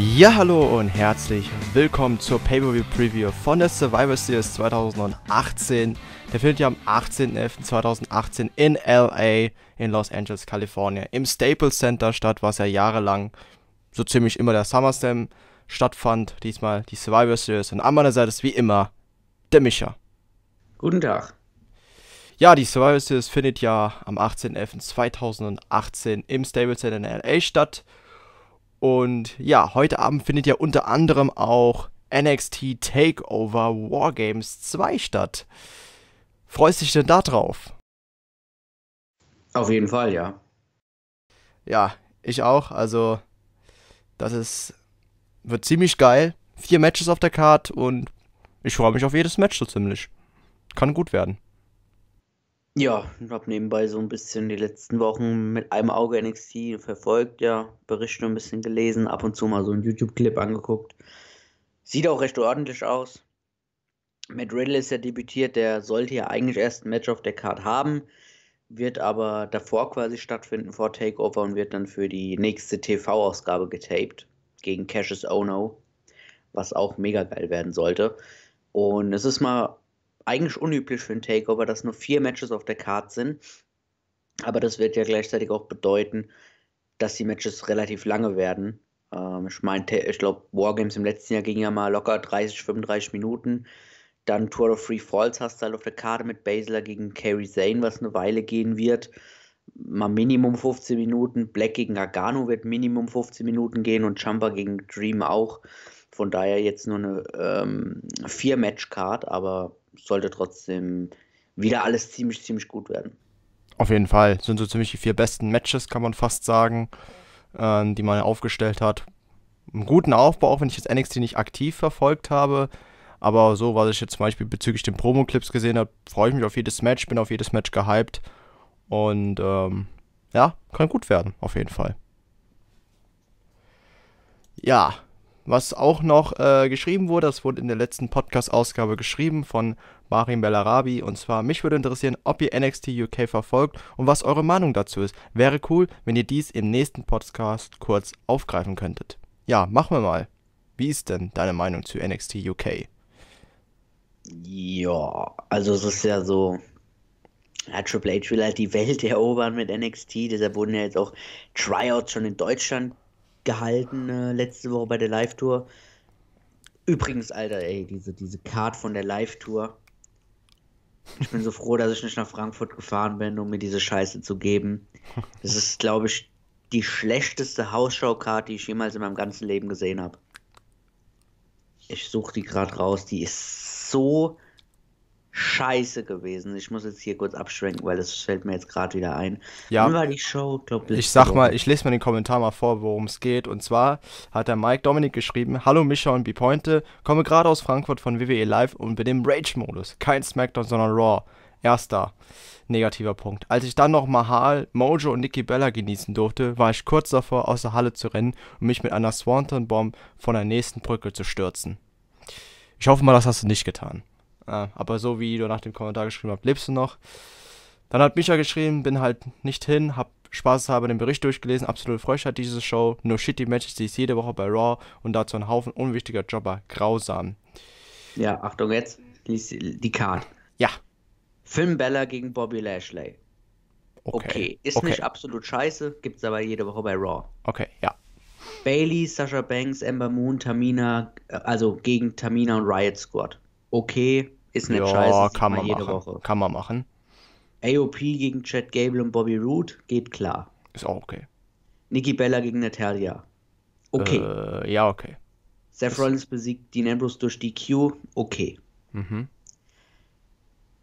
Ja, hallo und herzlich willkommen zur Pay-Per-View Preview von der Survivor Series 2018. Der findet ja am 18.11.2018 in LA in Los Angeles, Kalifornien im Staples Center statt, was ja jahrelang so ziemlich immer der SummerSlam stattfand. Diesmal die Survivor Series und an meiner Seite ist wie immer der Micha. Guten Tag. Ja, die Survivor Series findet ja am 18.11.2018 im Staples Center in LA statt. Und ja, heute Abend findet ja unter anderem auch NXT Takeover Wargames 2 statt. Freust dich denn da drauf? Auf jeden Fall, ja. Ja, ich auch. Also, das ist. wird ziemlich geil. Vier Matches auf der Card und ich freue mich auf jedes Match so ziemlich. Kann gut werden. Ja, ich habe nebenbei so ein bisschen die letzten Wochen mit einem Auge NXT verfolgt, ja, Berichte ein bisschen gelesen, ab und zu mal so einen YouTube-Clip angeguckt. Sieht auch recht ordentlich aus. Matt Riddle ist ja debütiert, der sollte ja eigentlich erst ein Match auf der Card haben, wird aber davor quasi stattfinden vor Takeover und wird dann für die nächste TV-Ausgabe getaped gegen Cassius Ono, was auch mega geil werden sollte. Und es ist mal eigentlich unüblich für ein Takeover, dass nur vier Matches auf der Card sind. Aber das wird ja gleichzeitig auch bedeuten, dass die Matches relativ lange werden. Ähm, ich meine, ich glaube, Wargames im letzten Jahr ging ja mal locker 30, 35 Minuten. Dann Tour of Free Falls hast du halt auf der Karte mit Basler gegen Kerry Zane, was eine Weile gehen wird. Mal Minimum 15 Minuten. Black gegen Gargano wird Minimum 15 Minuten gehen und Champa gegen Dream auch. Von daher jetzt nur eine ähm, vier match card aber sollte trotzdem wieder alles ziemlich, ziemlich gut werden. Auf jeden Fall. Das sind so ziemlich die vier besten Matches, kann man fast sagen, äh, die man aufgestellt hat. Einen guten Aufbau, auch wenn ich jetzt NXT nicht aktiv verfolgt habe. Aber so, was ich jetzt zum Beispiel bezüglich den Promo-Clips gesehen habe, freue ich mich auf jedes Match, bin auf jedes Match gehypt. Und ähm, ja, kann gut werden, auf jeden Fall. Ja, was auch noch äh, geschrieben wurde, das wurde in der letzten Podcast-Ausgabe geschrieben von Barim Bellarabi. Und zwar, mich würde interessieren, ob ihr NXT UK verfolgt und was eure Meinung dazu ist. Wäre cool, wenn ihr dies im nächsten Podcast kurz aufgreifen könntet. Ja, machen wir mal. Wie ist denn deine Meinung zu NXT UK? Ja, also es ist ja so, ja, Triple H will halt die Welt erobern mit NXT, deshalb wurden ja jetzt auch Tryouts schon in Deutschland gehalten, äh, letzte Woche bei der Live-Tour. Übrigens, Alter, ey, diese, diese Card von der Live-Tour, ich bin so froh, dass ich nicht nach Frankfurt gefahren bin, um mir diese Scheiße zu geben. Das ist, glaube ich, die schlechteste Hausschaukarte, die ich jemals in meinem ganzen Leben gesehen habe. Ich suche die gerade raus. Die ist so scheiße gewesen. Ich muss jetzt hier kurz abschwenken, weil das fällt mir jetzt gerade wieder ein. Ja. war die Show? Glaub, ich sag mal, ich lese mal den Kommentar mal vor, worum es geht. Und zwar hat der Mike Dominik geschrieben: Hallo Micha und B-Pointe, komme gerade aus Frankfurt von WWE Live und bin im Rage-Modus. Kein Smackdown, sondern Raw. Erster negativer Punkt. Als ich dann noch Mahal, Mojo und Nikki Bella genießen durfte, war ich kurz davor, aus der Halle zu rennen und um mich mit einer Swanton-Bomb von der nächsten Brücke zu stürzen. Ich hoffe mal, das hast du nicht getan. Ja, aber so wie du nach dem Kommentar geschrieben hast, lebst du noch. Dann hat Micha geschrieben, bin halt nicht hin, hab Spaß habe den Bericht durchgelesen, absolute Freude diese Show, No shitty Matches, die ist jede Woche bei Raw und dazu ein Haufen unwichtiger Jobber, grausam. Ja, Achtung jetzt, die Card. Ja. Film Bella gegen Bobby Lashley. Okay. okay. Ist okay. nicht absolut scheiße, gibt's aber jede Woche bei Raw. Okay, ja. Bailey, Sasha Banks, Ember Moon, Tamina, äh, also gegen Tamina und Riot Squad. Okay, ist eine ja, Scheiße, kann man jede machen. Woche. Kann man machen. AOP gegen Chad Gable und Bobby Roode geht klar. Ist auch okay. Nikki Bella gegen Natalia. Okay. Äh, ja, okay. Seth das Rollins besiegt Dean Ambrose durch DQ. Okay. Mhm.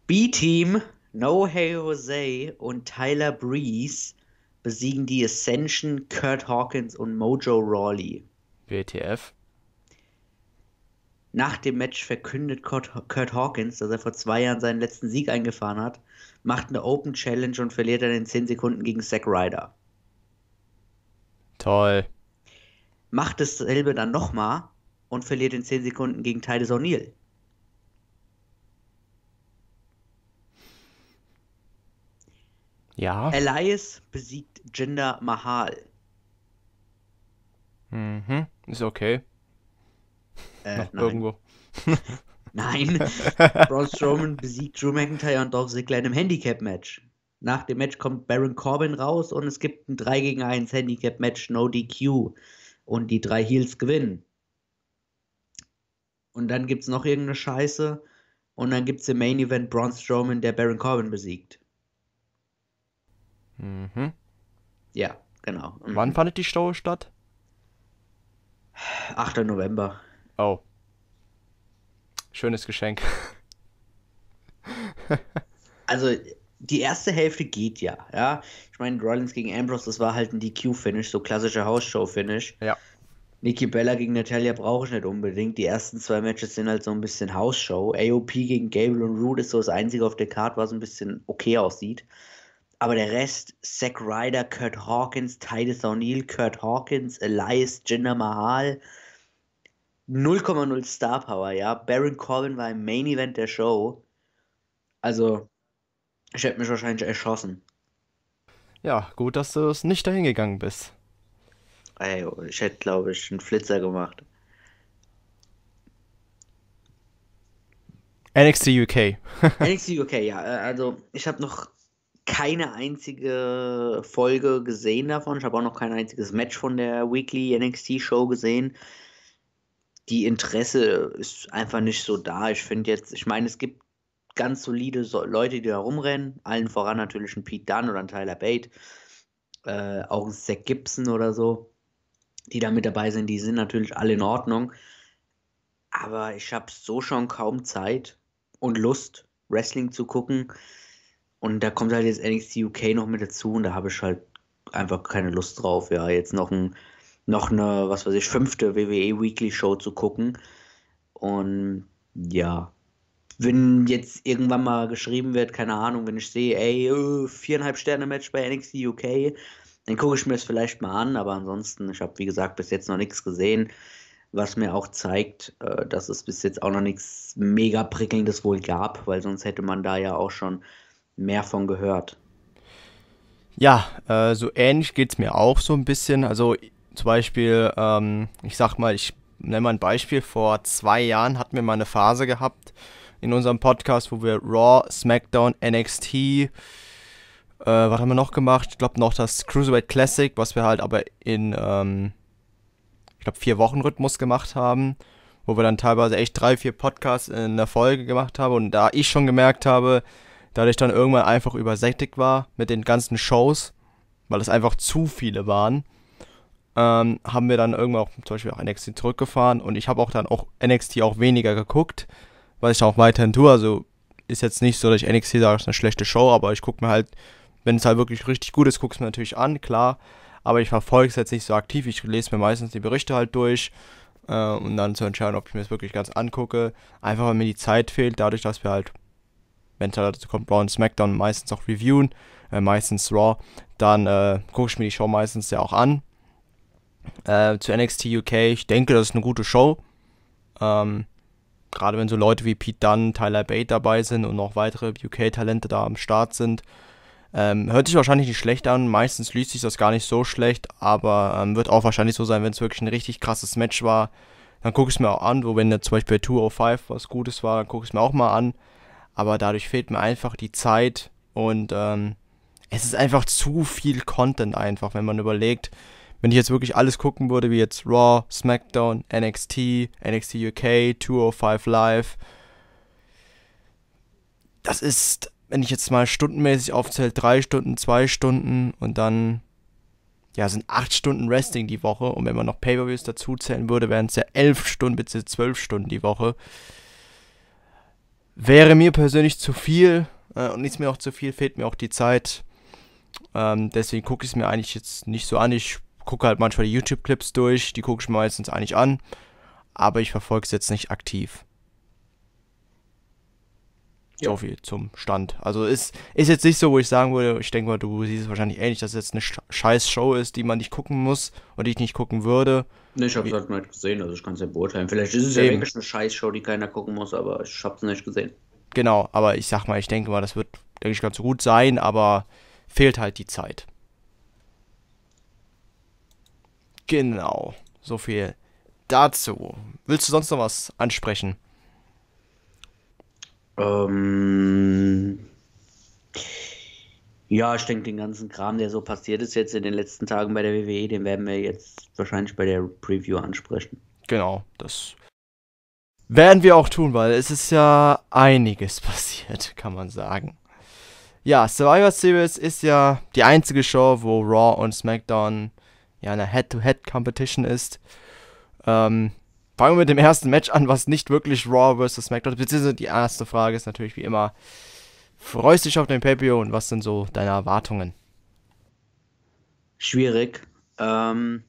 B-Team, No Hey Jose und Tyler Breeze besiegen die Ascension, Kurt Hawkins und Mojo Rawley. WTF? Nach dem Match verkündet Kurt, Kurt Hawkins, dass er vor zwei Jahren seinen letzten Sieg eingefahren hat, macht eine Open Challenge und verliert dann in 10 Sekunden gegen Zack Ryder. Toll. Macht dasselbe dann nochmal und verliert in 10 Sekunden gegen Titus O'Neill. Ja. Elias besiegt Jinder Mahal. Mhm, ist okay. Äh, Noch nein. irgendwo. nein. Braun Strowman besiegt Drew McIntyre und Dolph Ziggler in einem Handicap-Match. Nach dem Match kommt Baron Corbin raus und es gibt ein 3 gegen 1 Handicap-Match, No DQ. Und die drei Heels gewinnen. Und dann gibt es noch irgendeine Scheiße. Und dann gibt es im Main Event Braun Strowman, der Baron Corbin besiegt. Mhm. Ja, genau. Mhm. Wann fandet die Show statt? 8. November. Oh. Schönes Geschenk. also, die erste Hälfte geht ja, ja. Ich meine, Rollins gegen Ambrose, das war halt ein DQ-Finish, so klassischer Hausshow-Finish. Ja. Nikki Bella gegen Natalia brauche ich nicht unbedingt. Die ersten zwei Matches sind halt so ein bisschen Hausshow. AOP gegen Gable und Rude ist so das einzige auf der Karte, was ein bisschen okay aussieht. Aber der Rest, Zack Ryder, Kurt Hawkins, Titus O'Neill, Kurt Hawkins, Elias, Jinder Mahal, 0,0 Star Power, ja. Baron Corbin war im Main Event der Show. Also, ich hätte mich wahrscheinlich erschossen. Ja, gut, dass du es nicht dahin gegangen bist. Ey, ich hätte, glaube ich, einen Flitzer gemacht. NXT UK. NXT UK, ja. Äh, also, ich habe noch keine einzige Folge gesehen davon. Ich habe auch noch kein einziges Match von der Weekly NXT Show gesehen die Interesse ist einfach nicht so da. Ich finde jetzt, ich meine, es gibt ganz solide so Leute, die da rumrennen, allen voran natürlich ein Pete Dunn oder ein Tyler Bate, äh, auch ein Zach Gibson oder so, die da mit dabei sind, die sind natürlich alle in Ordnung. Aber ich habe so schon kaum Zeit und Lust, Wrestling zu gucken. Und da kommt halt jetzt NXT UK noch mit dazu und da habe ich halt einfach keine Lust drauf, ja, jetzt noch ein noch eine, was weiß ich, fünfte WWE Weekly Show zu gucken. Und ja, wenn jetzt irgendwann mal geschrieben wird, keine Ahnung, wenn ich sehe, ey, äh, viereinhalb Sterne Match bei NXT UK, dann gucke ich mir das vielleicht mal an. Aber ansonsten, ich habe wie gesagt bis jetzt noch nichts gesehen, was mir auch zeigt, äh, dass es bis jetzt auch noch nichts mega prickelndes wohl gab, weil sonst hätte man da ja auch schon mehr von gehört. Ja, äh, so ähnlich geht es mir auch so ein bisschen. Also zum Beispiel, ähm, ich sag mal, ich nenne mal ein Beispiel, vor zwei Jahren hatten wir mal eine Phase gehabt in unserem Podcast, wo wir Raw, SmackDown, NXT, äh, was haben wir noch gemacht? Ich glaube noch das Cruiserweight Classic, was wir halt aber in, ähm, ich glaube, vier Wochen Rhythmus gemacht haben, wo wir dann teilweise echt drei, vier Podcasts in der Folge gemacht haben und da ich schon gemerkt habe, dadurch dann irgendwann einfach übersättigt war mit den ganzen Shows, weil es einfach zu viele waren ähm, haben wir dann irgendwann auch zum Beispiel auch NXT zurückgefahren und ich habe auch dann auch NXT auch weniger geguckt, was ich auch weiterhin tue. Also ist jetzt nicht so, dass ich NXT sage, ist eine schlechte Show, aber ich gucke mir halt, wenn es halt wirklich richtig gut ist, gucke es mir natürlich an, klar. Aber ich verfolge es jetzt nicht so aktiv. Ich lese mir meistens die Berichte halt durch äh, um dann zu entscheiden, ob ich mir das wirklich ganz angucke. Einfach weil mir die Zeit fehlt, dadurch, dass wir halt, wenn es halt dazu kommt, Raw und SmackDown meistens auch reviewen, äh, meistens Raw, dann äh, gucke ich mir die Show meistens ja auch an äh, zu NXT UK, ich denke, das ist eine gute Show. Ähm, Gerade wenn so Leute wie Pete Dunne, Tyler Bate dabei sind und noch weitere UK-Talente da am Start sind. Ähm, hört sich wahrscheinlich nicht schlecht an. Meistens liest sich das gar nicht so schlecht, aber ähm, wird auch wahrscheinlich so sein, wenn es wirklich ein richtig krasses Match war. Dann gucke ich es mir auch an, wo wenn jetzt zum Beispiel 205 was Gutes war, dann gucke ich es mir auch mal an. Aber dadurch fehlt mir einfach die Zeit und ähm, es ist einfach zu viel Content einfach, wenn man überlegt, wenn ich jetzt wirklich alles gucken würde, wie jetzt Raw, SmackDown, NXT, NXT UK, 205 Live, das ist, wenn ich jetzt mal stundenmäßig aufzähle, drei Stunden, zwei Stunden und dann, ja, sind acht Stunden Resting die Woche. Und wenn man noch Pay-Per-Views dazu zählen würde, wären es ja elf Stunden bzw. zwölf Stunden die Woche. Wäre mir persönlich zu viel äh, und ist mir auch zu viel, fehlt mir auch die Zeit. Ähm, deswegen gucke ich es mir eigentlich jetzt nicht so an. Ich gucke halt manchmal die YouTube-Clips durch, die gucke ich meistens eigentlich an, aber ich verfolge es jetzt nicht aktiv. Ja. So viel zum Stand. Also ist, ist jetzt nicht so, wo ich sagen würde, ich denke mal, du siehst es wahrscheinlich ähnlich, dass es jetzt eine scheiß Show ist, die man nicht gucken muss und die ich nicht gucken würde. Nee, ich habe es halt nicht gesehen, also ich kann es ja beurteilen. Vielleicht ist es Eben. ja wirklich eine scheiß Show, die keiner gucken muss, aber ich habe es nicht gesehen. Genau, aber ich sag mal, ich denke mal, das wird, denke ich, ganz gut sein, aber fehlt halt die Zeit. Genau, so viel dazu. Willst du sonst noch was ansprechen? Ähm, ja, ich denke, den ganzen Kram, der so passiert ist jetzt in den letzten Tagen bei der WWE, den werden wir jetzt wahrscheinlich bei der Preview ansprechen. Genau, das werden wir auch tun, weil es ist ja einiges passiert, kann man sagen. Ja, Survivor Series ist ja die einzige Show, wo Raw und SmackDown ja, eine Head-to-Head-Competition ist. Ähm, fangen wir mit dem ersten Match an, was nicht wirklich Raw vs. SmackDown ist. Beziehungsweise die erste Frage ist natürlich wie immer: Freust du dich auf den pay und was sind so deine Erwartungen? Schwierig. Ähm,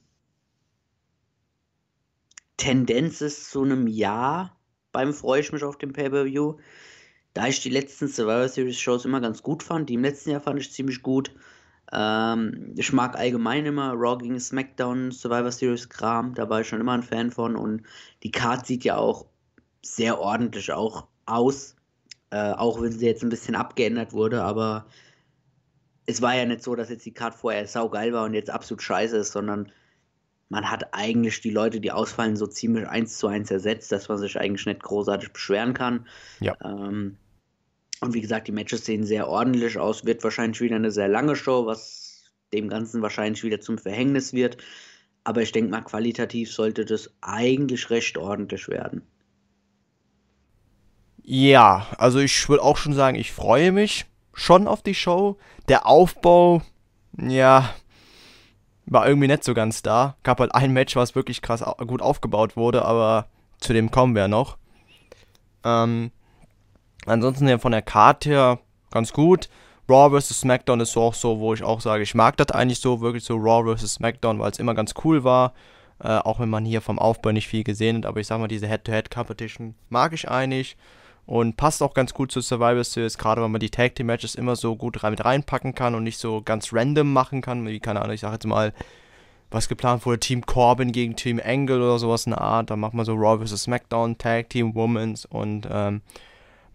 Tendenz ist zu einem Ja beim Freue ich mich auf den Pay-Per-View. Da ich die letzten Survivor Series Shows immer ganz gut fand, die im letzten Jahr fand ich ziemlich gut. Ähm, ich mag allgemein immer Raw gegen SmackDown, Survivor Series Kram, da war ich schon immer ein Fan von und die Card sieht ja auch sehr ordentlich auch aus, äh, auch wenn sie jetzt ein bisschen abgeändert wurde, aber es war ja nicht so, dass jetzt die Card vorher saugeil war und jetzt absolut scheiße ist, sondern man hat eigentlich die Leute, die ausfallen, so ziemlich eins zu eins ersetzt, dass man sich eigentlich nicht großartig beschweren kann. Ja. Ähm, und wie gesagt, die Matches sehen sehr ordentlich aus, wird wahrscheinlich wieder eine sehr lange Show, was dem Ganzen wahrscheinlich wieder zum Verhängnis wird. Aber ich denke mal, qualitativ sollte das eigentlich recht ordentlich werden. Ja, also ich würde auch schon sagen, ich freue mich schon auf die Show. Der Aufbau, ja, war irgendwie nicht so ganz da. Gab halt ein Match, was wirklich krass gut aufgebaut wurde, aber zu dem kommen wir noch. Ähm, Ansonsten ja von der Karte her ganz gut. Raw vs. SmackDown ist so auch so, wo ich auch sage, ich mag das eigentlich so, wirklich so Raw vs. SmackDown, weil es immer ganz cool war. Äh, auch wenn man hier vom Aufbau nicht viel gesehen hat, aber ich sag mal, diese Head-to-Head-Competition mag ich eigentlich und passt auch ganz gut zu Survivor Series, gerade weil man die Tag Team Matches immer so gut rein, mit reinpacken kann und nicht so ganz random machen kann, wie keine Ahnung, ich sag jetzt mal, was geplant wurde, Team Corbin gegen Team Angle oder sowas in der Art, Da macht man so Raw vs. SmackDown, Tag Team Women's und ähm,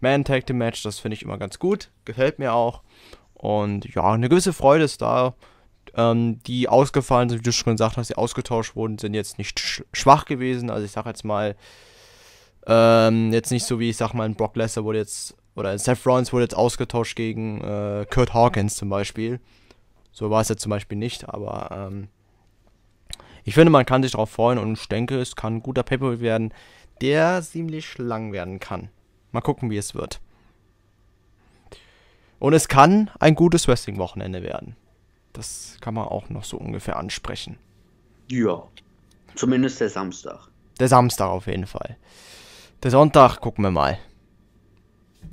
man Tag Team Match. Das finde ich immer ganz gut, gefällt mir auch. Und ja, eine gewisse Freude ist da. Ähm, die ausgefallen sind, wie du schon gesagt hast, die ausgetauscht wurden, sind jetzt nicht sch schwach gewesen. Also ich sag jetzt mal, ähm, jetzt nicht so wie ich sag mal, ein Brock Lesnar wurde jetzt, oder ein Seth Rollins wurde jetzt ausgetauscht gegen äh, Kurt Hawkins zum Beispiel. So war es jetzt zum Beispiel nicht, aber ähm, ich finde, man kann sich darauf freuen und ich denke, es kann ein guter Paper werden, der ziemlich lang werden kann. Mal gucken, wie es wird. Und es kann ein gutes Wrestling-Wochenende werden. Das kann man auch noch so ungefähr ansprechen. Ja. Zumindest der Samstag. Der Samstag auf jeden Fall. Der Sonntag gucken wir mal.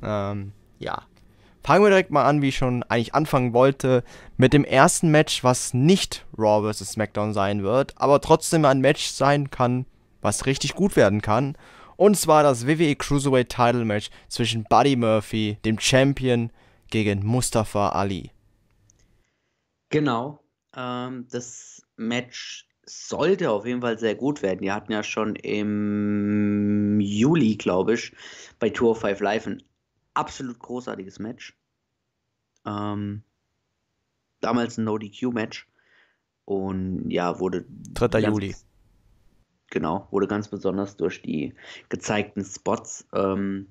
Ähm, ja. Fangen wir direkt mal an, wie ich schon eigentlich anfangen wollte, mit dem ersten Match, was nicht Raw vs. SmackDown sein wird, aber trotzdem ein Match sein kann, was richtig gut werden kann. Und zwar das WWE Cruiserweight Title Match zwischen Buddy Murphy, dem Champion, gegen Mustafa Ali. Genau. Ähm, das Match sollte auf jeden Fall sehr gut werden. Die hatten ja schon im Juli, glaube ich, bei Tour 5 Live ein absolut großartiges Match. Ähm, damals ein No-DQ-Match. Und ja, wurde. 3. Juli genau, wurde ganz besonders durch die gezeigten Spots ähm,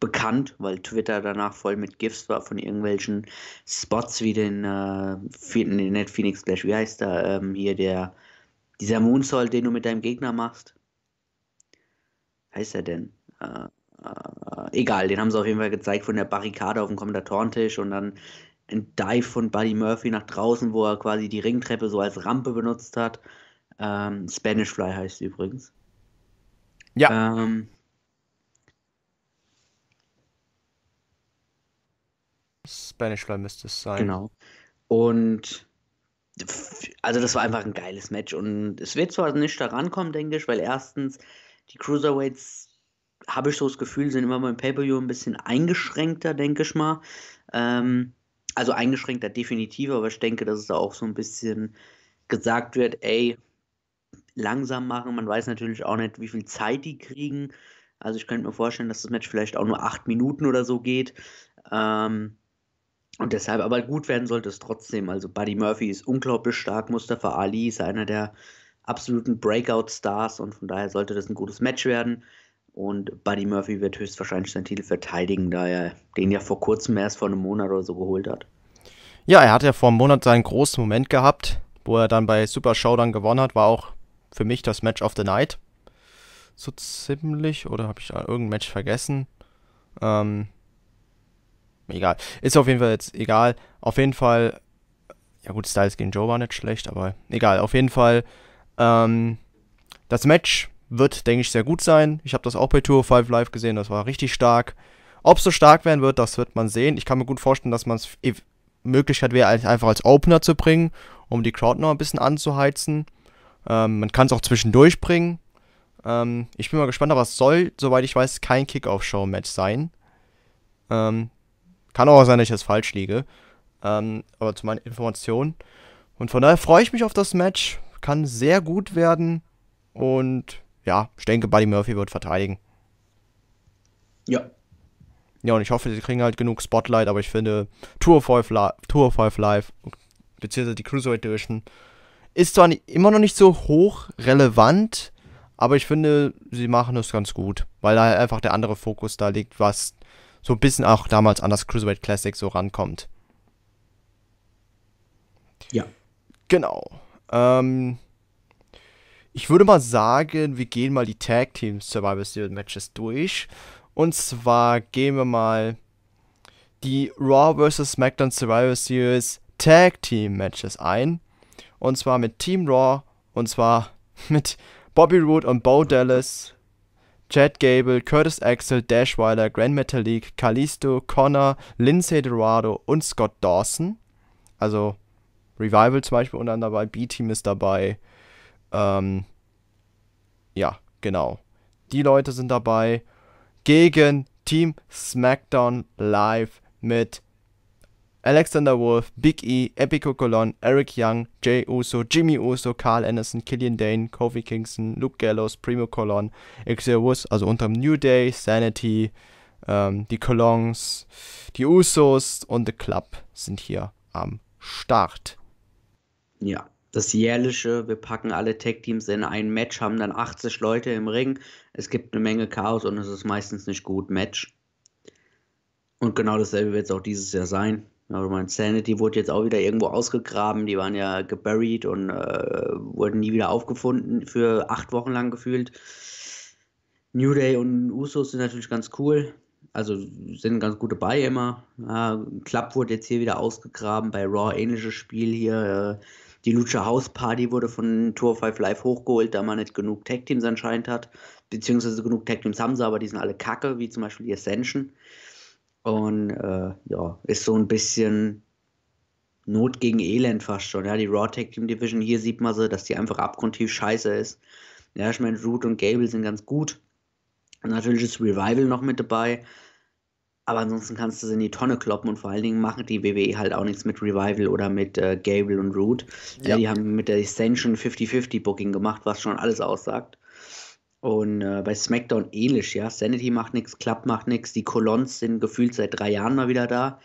bekannt, weil Twitter danach voll mit GIFs war von irgendwelchen Spots wie den, äh, den Net Phoenix Clash, wie heißt der ähm, hier der, dieser Moonsault, den du mit deinem Gegner machst. Heißt er denn? Äh, äh, egal, den haben sie auf jeden Fall gezeigt von der Barrikade auf dem kommentatoren und dann ein Dive von Buddy Murphy nach draußen, wo er quasi die Ringtreppe so als Rampe benutzt hat. Ähm, Spanish Fly heißt sie übrigens. Ja. Ähm, Spanish Fly müsste es sein. Genau. Und also das war einfach ein geiles Match und es wird zwar nicht da rankommen, denke ich, weil erstens die Cruiserweights habe ich so das Gefühl, sind immer beim Pay-Per-View ein bisschen eingeschränkter, denke ich mal. Ähm, also eingeschränkter definitiv, aber ich denke, dass es da auch so ein bisschen gesagt wird, ey, langsam machen. Man weiß natürlich auch nicht, wie viel Zeit die kriegen. Also ich könnte mir vorstellen, dass das Match vielleicht auch nur acht Minuten oder so geht. Ähm, und deshalb, aber gut werden sollte es trotzdem. Also Buddy Murphy ist unglaublich stark, Mustafa Ali ist einer der absoluten Breakout-Stars und von daher sollte das ein gutes Match werden. Und Buddy Murphy wird höchstwahrscheinlich seinen Titel verteidigen, da er den ja vor kurzem erst vor einem Monat oder so geholt hat. Ja, er hat ja vor einem Monat seinen großen Moment gehabt, wo er dann bei Super Showdown gewonnen hat, war auch für mich das Match of the Night. So ziemlich. Oder habe ich irgendein Match vergessen? Ähm, egal. Ist auf jeden Fall jetzt egal. Auf jeden Fall. Ja gut, Styles gegen Joe war nicht schlecht, aber egal. Auf jeden Fall. Ähm, das Match wird, denke ich, sehr gut sein. Ich habe das auch bei Tour 5 Live gesehen. Das war richtig stark. Ob es so stark werden wird, das wird man sehen. Ich kann mir gut vorstellen, dass man es Möglichkeit wäre, einfach als Opener zu bringen, um die Crowd noch ein bisschen anzuheizen. Ähm, man kann es auch zwischendurch bringen. Ähm, ich bin mal gespannt, aber es soll, soweit ich weiß, kein Kickoff-Show-Match sein. Ähm, kann auch sein, dass ich das falsch liege. Ähm, aber zu meinen Informationen. Und von daher freue ich mich auf das Match. Kann sehr gut werden. Und ja, ich denke, Buddy Murphy wird verteidigen. Ja. Ja, und ich hoffe, sie kriegen halt genug Spotlight, aber ich finde, Tour 5 Live, Tour 5 Live beziehungsweise die Cruiserweight Division ist zwar nicht, immer noch nicht so hoch relevant, aber ich finde, sie machen es ganz gut, weil da einfach der andere Fokus da liegt, was so ein bisschen auch damals an das Cruiserweight Classic so rankommt. Ja. Genau. Ähm, ich würde mal sagen, wir gehen mal die Tag Team Survivor Series Matches durch. Und zwar gehen wir mal die Raw vs. SmackDown Survivor Series Tag Team Matches ein. Und zwar mit Team Raw. Und zwar mit Bobby Root und Bo Dallas. Chad Gable, Curtis Axel, Dashweiler, Grand Metalik, Kalisto, Connor, Lindsay Dorado und Scott Dawson. Also Revival zum Beispiel unter dabei, B-Team ist dabei. Ähm, ja, genau. Die Leute sind dabei gegen Team SmackDown Live mit Alexander Wolf, Big E, Epico Colon, Eric Young, Jay Uso, Jimmy Uso, Carl Anderson, Killian Dane, Kofi Kingston, Luke Gallows, Primo Colon, Xavier Woods, also unterm New Day, Sanity, ähm, die Colons, die Usos und The Club sind hier am Start. Ja, das jährliche, wir packen alle Tech-Teams in ein Match, haben dann 80 Leute im Ring. Es gibt eine Menge Chaos und es ist meistens nicht gut Match. Und genau dasselbe wird es auch dieses Jahr sein. Roman genau, Sanity wurde jetzt auch wieder irgendwo ausgegraben. Die waren ja geburied und äh, wurden nie wieder aufgefunden für acht Wochen lang gefühlt. New Day und Usos sind natürlich ganz cool. Also sind ganz gute bei immer. Ja, Club wurde jetzt hier wieder ausgegraben. Bei Raw ähnliches Spiel hier. Äh, die Lucha House Party wurde von Tour 5 Live hochgeholt, da man nicht genug Tag Teams anscheinend hat. Beziehungsweise genug Tag Teams haben sie, aber die sind alle kacke, wie zum Beispiel die Ascension. Und äh, ja, ist so ein bisschen Not gegen Elend fast schon. Ja, die Raw Tag Team Division, hier sieht man sie, dass die einfach abgrundtief scheiße ist. Ja, ich meine, Root und Gable sind ganz gut. Und natürlich ist Revival noch mit dabei. Aber ansonsten kannst du sie in die Tonne kloppen und vor allen Dingen machen die WWE halt auch nichts mit Revival oder mit äh, Gable und Root. Ja. ja. die haben mit der Ascension 50-50 Booking gemacht, was schon alles aussagt. Und äh, bei SmackDown ähnlich, ja. Sanity macht nichts, Club macht nichts, die Colons sind gefühlt seit drei Jahren mal wieder da.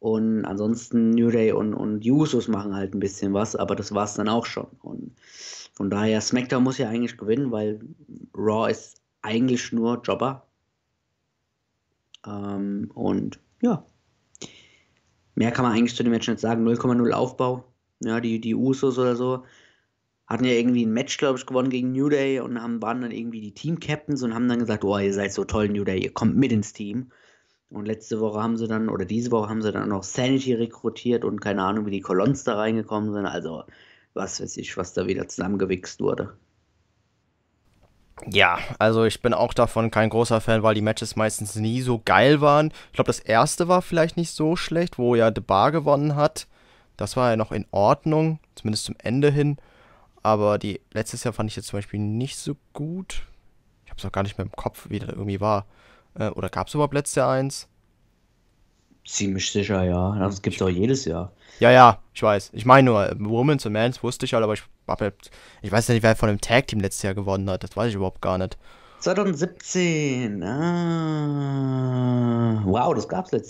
Und ansonsten New Day und, und Usos machen halt ein bisschen was, aber das war es dann auch schon. Und von daher, SmackDown muss ja eigentlich gewinnen, weil Raw ist eigentlich nur Jobber. Ähm, und ja, mehr kann man eigentlich zu dem Match nicht sagen. 0,0 Aufbau, ja, die, die Usos oder so hatten ja irgendwie ein Match, glaube ich, gewonnen gegen New Day und haben, waren dann irgendwie die Team-Captains und haben dann gesagt, oh, ihr seid so toll, New Day, ihr kommt mit ins Team. Und letzte Woche haben sie dann, oder diese Woche haben sie dann noch Sanity rekrutiert und keine Ahnung, wie die Colons da reingekommen sind. Also, was weiß ich, was da wieder zusammengewichst wurde. Ja, also ich bin auch davon kein großer Fan, weil die Matches meistens nie so geil waren. Ich glaube, das erste war vielleicht nicht so schlecht, wo ja The Bar gewonnen hat. Das war ja noch in Ordnung, zumindest zum Ende hin. Aber die letztes Jahr fand ich jetzt zum Beispiel nicht so gut. Ich habe es auch gar nicht mehr im Kopf, wie das irgendwie war. Äh, oder gab es überhaupt letztes Jahr eins? Ziemlich sicher, ja. Das also, gibt es auch jedes Jahr. Ja, ja, ich weiß. Ich meine nur, äh, Women's und Men's wusste ich halt, aber ich, halt, ich weiß nicht, wer von dem Tag Team letztes Jahr gewonnen hat. Das weiß ich überhaupt gar nicht. 2017. Ah. Wow, das gab's nicht.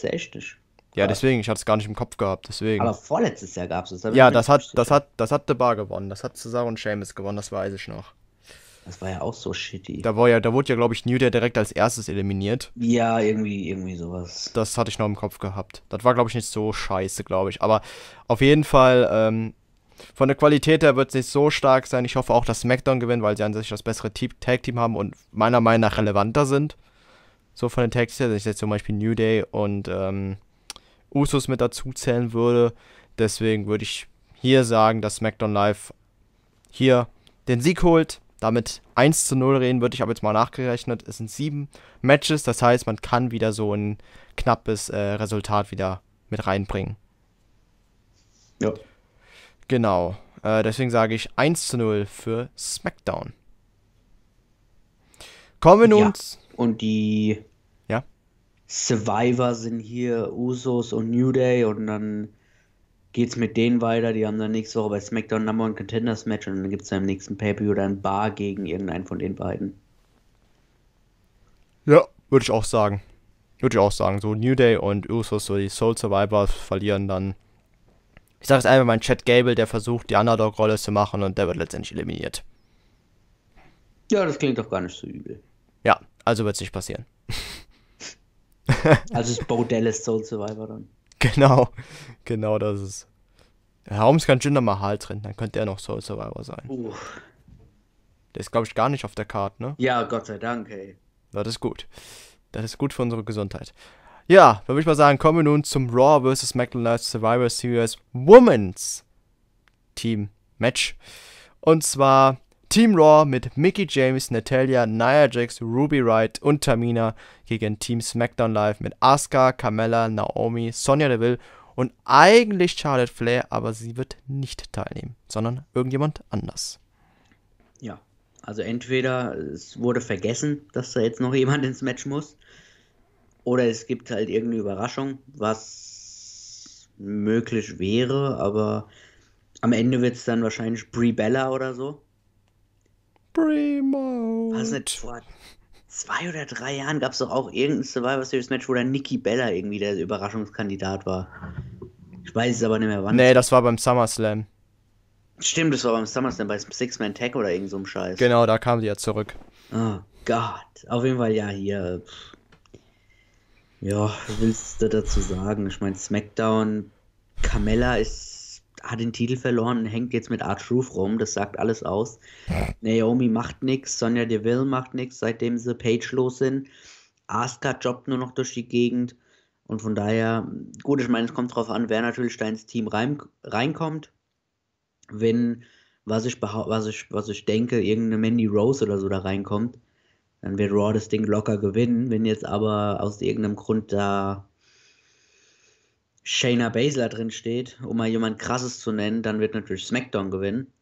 Ja, äh, deswegen, ich hatte es gar nicht im Kopf gehabt, deswegen. Aber vorletztes Jahr gab es das. Ja, das hat, das hat, das hat The Bar gewonnen, das hat Cesaro und Seamus gewonnen, das weiß ich noch. Das war ja auch so shitty. Da war ja, da wurde ja, glaube ich, New Day direkt als erstes eliminiert. Ja, irgendwie, irgendwie sowas. Das hatte ich noch im Kopf gehabt. Das war, glaube ich, nicht so scheiße, glaube ich. Aber auf jeden Fall, ähm, von der Qualität her wird es nicht so stark sein. Ich hoffe auch, dass SmackDown gewinnt, weil sie an sich das bessere Tag-Team haben und meiner Meinung nach relevanter sind. So von den Tags her, dass ich jetzt zum Beispiel New Day und ähm, Usos mit dazu zählen würde. Deswegen würde ich hier sagen, dass SmackDown Live hier den Sieg holt. Damit 1 zu 0 reden, würde ich aber jetzt mal nachgerechnet. Es sind sieben Matches, das heißt, man kann wieder so ein knappes äh, Resultat wieder mit reinbringen. Ja. Genau. Äh, deswegen sage ich 1 zu 0 für SmackDown. Kommen wir nun. Ja. Und die Survivor sind hier, Usos und New Day und dann geht's mit denen weiter. Die haben dann nächste Woche bei SmackDown Number One Contenders Match und dann gibt's dann im nächsten Pay-Per-View dann Bar gegen irgendeinen von den beiden. Ja, würde ich auch sagen. Würde ich auch sagen. So New Day und Usos, so die Soul Survivors verlieren dann. Ich sage es einfach mein Chad Gable, der versucht, die Underdog-Rolle zu machen und der wird letztendlich eliminiert. Ja, das klingt doch gar nicht so übel. Ja, also wird es nicht passieren. also ist Bo Dallas Soul Survivor dann. Genau, genau das ist. Herr Holmes kann Jinder Mahal drin, dann könnte er noch Soul Survivor sein. Uh. Der ist, glaube ich, gar nicht auf der Karte, ne? Ja, Gott sei Dank, ey. Das ist gut. Das ist gut für unsere Gesundheit. Ja, dann würde ich mal sagen, kommen wir nun zum Raw vs. McDonald's Survivor Series Women's Team Match. Und zwar Team Raw mit Mickey James, Natalia, Nia Jax, Ruby Wright und Tamina gegen Team SmackDown Live mit Asuka, Carmella, Naomi, Sonya Deville und eigentlich Charlotte Flair, aber sie wird nicht teilnehmen, sondern irgendjemand anders. Ja, also entweder es wurde vergessen, dass da jetzt noch jemand ins Match muss, oder es gibt halt irgendeine Überraschung, was möglich wäre, aber am Ende wird es dann wahrscheinlich Brie Bella oder so. Remote. Also vor zwei oder drei Jahren gab es doch auch irgendein Survivor Series Match, wo dann Nikki Bella irgendwie der Überraschungskandidat war. Ich weiß es aber nicht mehr wann. Nee, das war beim SummerSlam. Stimmt, das war beim SummerSlam, bei Six-Man Tag oder irgend so einem Scheiß. Genau, da kam die ja zurück. Oh Gott. Auf jeden Fall ja hier. Ja, was willst du dazu sagen? Ich meine, SmackDown, Carmella ist hat den Titel verloren hängt jetzt mit Art Truth rum. Das sagt alles aus. Naomi macht nichts, Sonja Deville macht nichts, seitdem sie Page los sind. Asuka jobbt nur noch durch die Gegend. Und von daher, gut, ich meine, es kommt drauf an, wer natürlich da ins Team rein, reinkommt. Wenn, was ich, was, ich, was ich denke, irgendeine Mandy Rose oder so da reinkommt, dann wird Raw das Ding locker gewinnen. Wenn jetzt aber aus irgendeinem Grund da Shayna Baszler drin steht, um mal jemand krasses zu nennen, dann wird natürlich SmackDown gewinnen.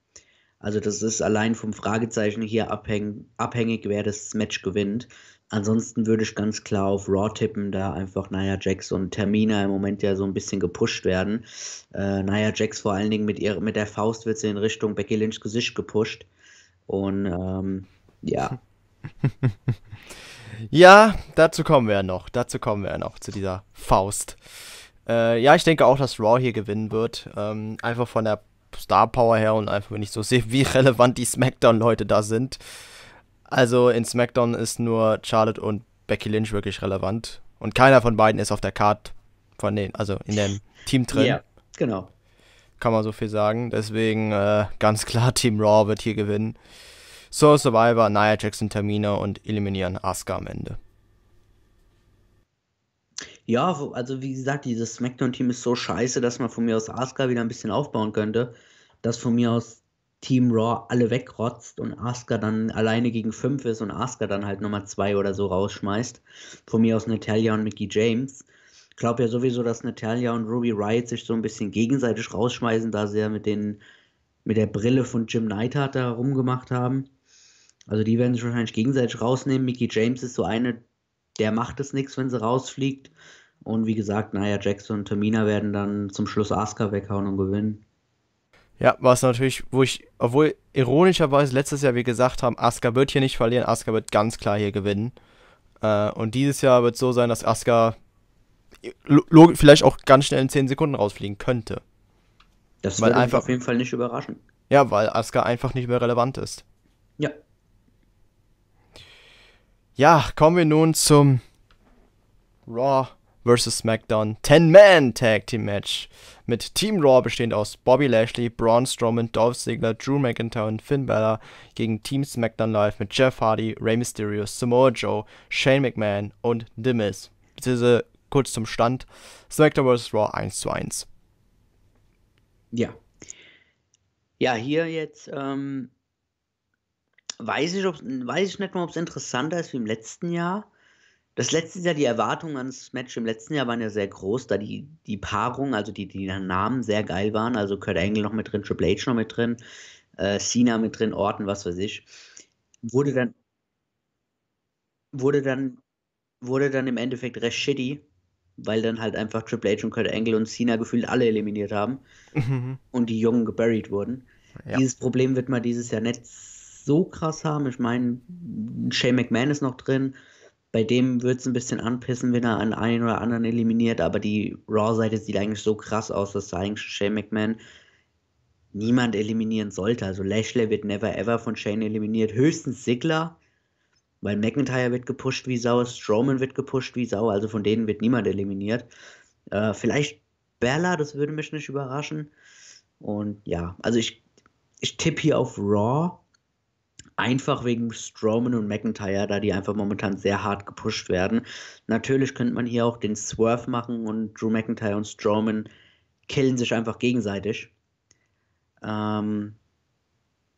Also das ist allein vom Fragezeichen hier abhäng abhängig, wer das Match gewinnt. Ansonsten würde ich ganz klar auf Raw tippen, da einfach Nia Jax und Termina im Moment ja so ein bisschen gepusht werden. Äh, Nia Jax vor allen Dingen mit, ihr, mit der Faust wird sie in Richtung Becky Lynch Gesicht gepusht. Und ähm, ja. ja, dazu kommen wir ja noch. Dazu kommen wir ja noch, zu dieser Faust. Äh, ja, ich denke auch, dass Raw hier gewinnen wird. Ähm, einfach von der Star Power her und einfach, wenn ich so sehe, wie relevant die SmackDown-Leute da sind. Also in SmackDown ist nur Charlotte und Becky Lynch wirklich relevant. Und keiner von beiden ist auf der Card von den, also in dem Team drin. Ja, genau. Kann man so viel sagen. Deswegen äh, ganz klar, Team Raw wird hier gewinnen. Soul Survivor, Nia Jackson Termina und eliminieren Asuka am Ende. Ja, also wie gesagt, dieses SmackDown-Team ist so scheiße, dass man von mir aus Asuka wieder ein bisschen aufbauen könnte. Dass von mir aus Team Raw alle wegrotzt und Asuka dann alleine gegen fünf ist und Asuka dann halt Nummer zwei oder so rausschmeißt. Von mir aus Natalia und Mickey James. Ich glaube ja sowieso, dass Natalia und Ruby Riot sich so ein bisschen gegenseitig rausschmeißen, da sie ja mit, den, mit der Brille von Jim Neidhart da rumgemacht haben. Also die werden sich wahrscheinlich gegenseitig rausnehmen. Mickey James ist so eine, der macht es nichts, wenn sie rausfliegt. Und wie gesagt, naja, Jackson und Termina werden dann zum Schluss Asuka weghauen und gewinnen. Ja, was natürlich, wo ich, obwohl ironischerweise letztes Jahr wir gesagt haben, Asuka wird hier nicht verlieren, Asuka wird ganz klar hier gewinnen. Äh, und dieses Jahr wird es so sein, dass Asuka vielleicht auch ganz schnell in 10 Sekunden rausfliegen könnte. Das würde einfach, auf jeden Fall nicht überraschen. Ja, weil Asuka einfach nicht mehr relevant ist. Ja. Ja, kommen wir nun zum Raw vs. SmackDown 10-Man Tag Team Match mit Team Raw bestehend aus Bobby Lashley, Braun Strowman, Dolph Ziggler, Drew McIntyre und Finn Balor gegen Team SmackDown Live mit Jeff Hardy, Rey Mysterio, Samoa Joe, Shane McMahon und The Miz. Beziehungsweise kurz zum Stand, SmackDown vs. Raw 1 zu 1. Ja. Ja, hier jetzt ähm, weiß, ich, weiß ich nicht mal, ob es interessanter ist wie im letzten Jahr das letzte Jahr, die Erwartungen ans Match im letzten Jahr waren ja sehr groß, da die, die Paarung, also die, die Namen sehr geil waren. Also Kurt Angle noch mit drin, Triple H noch mit drin, äh, Cena mit drin, Orton, was weiß ich. Wurde dann, wurde dann, wurde dann im Endeffekt recht shitty, weil dann halt einfach Triple H und Kurt Angle und Cena gefühlt alle eliminiert haben mhm. und die Jungen geburied wurden. Ja. Dieses Problem wird man dieses Jahr nicht so krass haben. Ich meine, Shane McMahon ist noch drin, bei dem wird es ein bisschen anpissen, wenn er an einen oder anderen eliminiert, aber die Raw-Seite sieht eigentlich so krass aus, dass da eigentlich Shane McMahon niemand eliminieren sollte. Also Lashley wird never ever von Shane eliminiert, höchstens Sigler, weil McIntyre wird gepusht wie Sau, Strowman wird gepusht wie Sau, also von denen wird niemand eliminiert. Äh, vielleicht Bella, das würde mich nicht überraschen. Und ja, also ich, ich tippe hier auf Raw Einfach wegen Strowman und McIntyre, da die einfach momentan sehr hart gepusht werden. Natürlich könnte man hier auch den Swerve machen und Drew McIntyre und Strowman killen sich einfach gegenseitig. Ähm,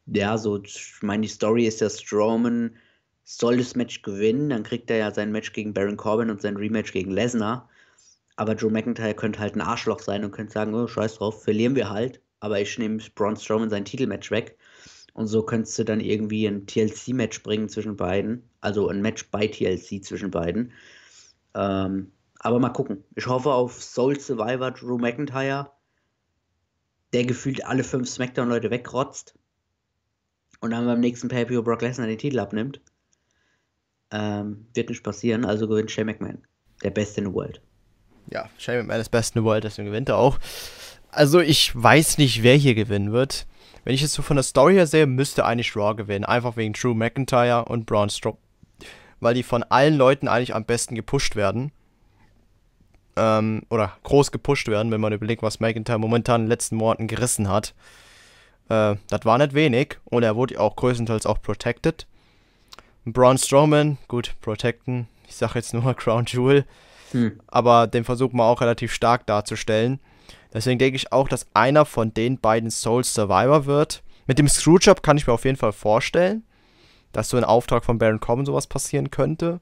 ja, so, ich meine, die Story ist ja Strowman soll das Match gewinnen, dann kriegt er ja sein Match gegen Baron Corbin und sein Rematch gegen Lesnar. Aber Drew McIntyre könnte halt ein Arschloch sein und könnte sagen, oh, scheiß drauf, verlieren wir halt. Aber ich nehme Braun Strowman sein Titelmatch weg. Und so könntest du dann irgendwie ein TLC-Match bringen zwischen beiden. Also ein Match bei TLC zwischen beiden. Ähm, aber mal gucken. Ich hoffe auf Soul Survivor Drew McIntyre, der gefühlt alle fünf SmackDown-Leute wegrotzt. Und dann beim nächsten pay Brock Lesnar den Titel abnimmt. Ähm, wird nicht passieren, also gewinnt Shane McMahon. Der Beste in the World. Ja, Shane McMahon ist Best in the World, deswegen gewinnt er auch. Also ich weiß nicht, wer hier gewinnen wird. Wenn ich es so von der Story her sehe, müsste eigentlich Raw gewinnen. Einfach wegen Drew McIntyre und Braun Strowman. Weil die von allen Leuten eigentlich am besten gepusht werden. Ähm, oder groß gepusht werden, wenn man überlegt, was McIntyre momentan in den letzten Monaten gerissen hat. Äh, das war nicht wenig und er wurde auch größtenteils auch protected. Braun Strowman, gut, protecten. Ich sage jetzt nur mal Crown Jewel. Hm. Aber den versucht man auch relativ stark darzustellen. Deswegen denke ich auch, dass einer von den beiden Soul Survivor wird. Mit dem Screwjob kann ich mir auf jeden Fall vorstellen, dass so ein Auftrag von Baron Corbin sowas passieren könnte.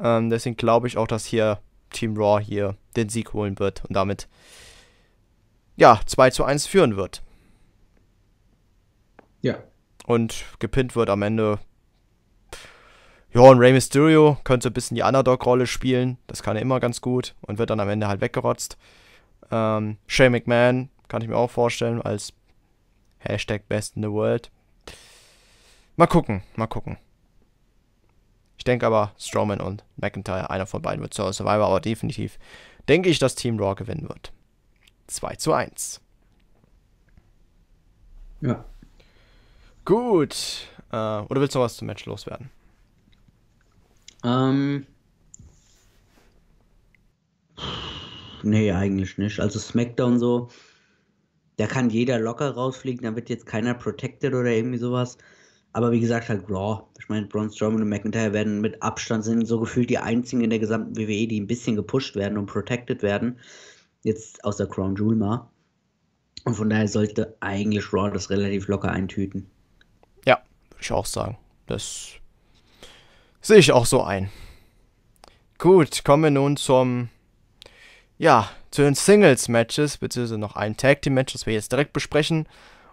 Ähm, deswegen glaube ich auch, dass hier Team Raw hier den Sieg holen wird und damit ja 2 zu 1 führen wird. Ja. Und gepinnt wird am Ende. Ja, und Rey Mysterio könnte ein bisschen die Underdog-Rolle spielen. Das kann er immer ganz gut und wird dann am Ende halt weggerotzt. Ähm, Shay McMahon kann ich mir auch vorstellen als Hashtag Best in the World. Mal gucken, mal gucken. Ich denke aber, Strowman und McIntyre, einer von beiden wird zur Survivor, aber definitiv denke ich, dass Team Raw gewinnen wird. 2 zu 1. Ja. Gut. Äh, oder willst du noch was zum Match loswerden? Ähm. Um. Nee, eigentlich nicht. Also SmackDown so, da kann jeder locker rausfliegen, da wird jetzt keiner protected oder irgendwie sowas. Aber wie gesagt, halt Raw. Ich meine, Braun Strowman und McIntyre werden mit Abstand sind so gefühlt die einzigen in der gesamten WWE, die ein bisschen gepusht werden und protected werden. Jetzt außer Crown Jewel mal. Und von daher sollte eigentlich Raw das relativ locker eintüten. Ja, würde ich auch sagen. Das sehe ich auch so ein. Gut, kommen wir nun zum ja, zu den Singles-Matches, beziehungsweise noch ein Tag-Team-Match, das wir jetzt direkt besprechen.